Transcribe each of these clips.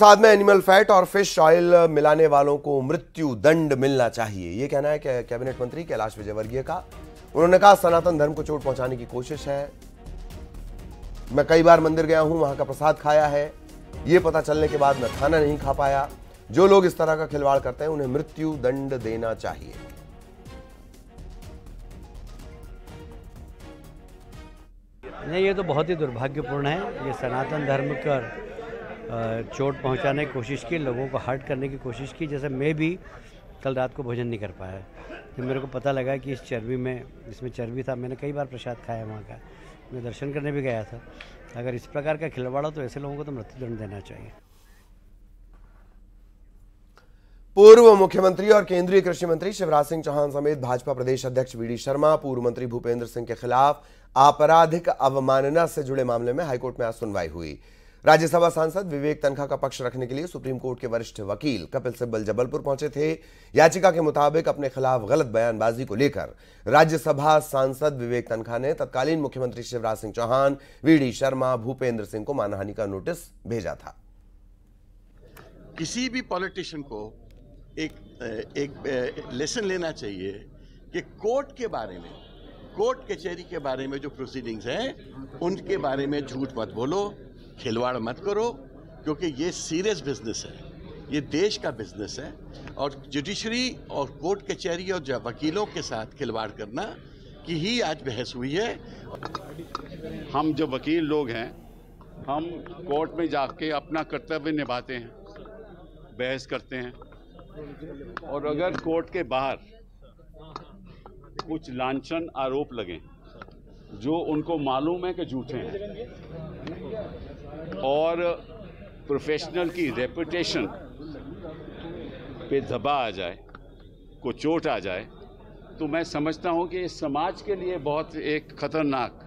साथ में animal fat और फिश ऑयल मिलाने वालों को मृत्यु दंड मिलना चाहिए यह कहना है कि कैबिनेट मंत्री कैलाश विजयवर्गीय का उन्होंने कहा सनातन धर्म को चोट पहुंचाने की कोशिश है मैं कई बार मंदिर गया हूं वहां का प्रसाद खाया है यह पता चलने के बाद मैं खाना नहीं खा पाया जो लोग इस तरह का खिलवाड़ करते हैं उन्हें मृत्यु दंड देना चाहिए नहीं ये तो बहुत ही दुर्भाग्यपूर्ण है ये सनातन धर्म कर चोट पहुंचाने की कोशिश की लोगों को हर्ट करने की कोशिश की जैसे मैं भी कल रात को भोजन नहीं कर पाया तो मेरे को पता लगा कि इस चर्बी में इसमें चर्बी था मैंने कई बार प्रसाद खाया वहाँ का मैं दर्शन करने भी गया था अगर इस प्रकार का खिलवाड़ा तो ऐसे लोगों को तो मृत्युदंड देना चाहिए पूर्व मुख्यमंत्री और केंद्रीय कृषि मंत्री शिवराज सिंह चौहान समेत भाजपा प्रदेश अध्यक्ष वी डी शर्मा पूर्व मंत्री भूपेंद्र सिंह के खिलाफ आपराधिक अवमानना से जुड़े मामले में हाईकोर्ट में आज सुनवाई हुई राज्यसभा सांसद विवेक तनखा का पक्ष रखने के लिए सुप्रीम कोर्ट के वरिष्ठ वकील कपिल सिब्बल जबलपुर पहुंचे थे याचिका के मुताबिक अपने खिलाफ गलत बयानबाजी को लेकर राज्यसभा सांसद विवेक तनखा ने तत्कालीन मुख्यमंत्री शिवराज सिंह चौहान वी शर्मा भूपेंद्र सिंह को मानहानि का नोटिस भेजा था किसी भी पॉलिटिशियन को एक एक लेसन लेना चाहिए कि कोर्ट के बारे में कोर्ट कचहरी के, के बारे में जो प्रोसीडिंग्स हैं उनके बारे में झूठ मत बोलो खिलवाड़ मत करो क्योंकि ये सीरियस बिजनेस है ये देश का बिजनेस है और जुडिशरी और कोर्ट कचहरी और वकीलों के साथ खिलवाड़ करना की ही आज बहस हुई है हम जो वकील लोग हैं हम कोर्ट में जाके अपना कर्तव्य निभाते हैं बहस करते हैं और अगर कोर्ट के बाहर कुछ लांछन आरोप लगे जो उनको मालूम है कि झूठे हैं और प्रोफेशनल की रेपुटेशन पे दबा आ जाए को चोट आ जाए तो मैं समझता हूं कि इस समाज के लिए बहुत एक खतरनाक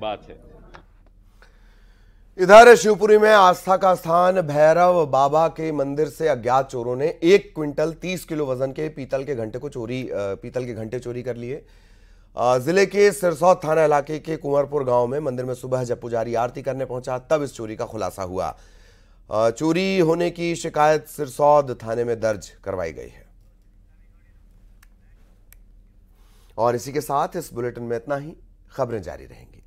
बात है इधर शिवपुरी में आस्था का स्थान भैरव बाबा के मंदिर से अज्ञात चोरों ने एक क्विंटल तीस किलो वजन के पीतल के घंटे को चोरी पीतल के घंटे चोरी कर लिए जिले के सिरसौद थाना इलाके के कुंवरपुर गांव में मंदिर में सुबह जब पुजारी आरती करने पहुंचा तब इस चोरी का खुलासा हुआ चोरी होने की शिकायत सिरसौद थाने में दर्ज करवाई गई है और इसी के साथ इस बुलेटिन में इतना ही खबरें जारी रहेंगी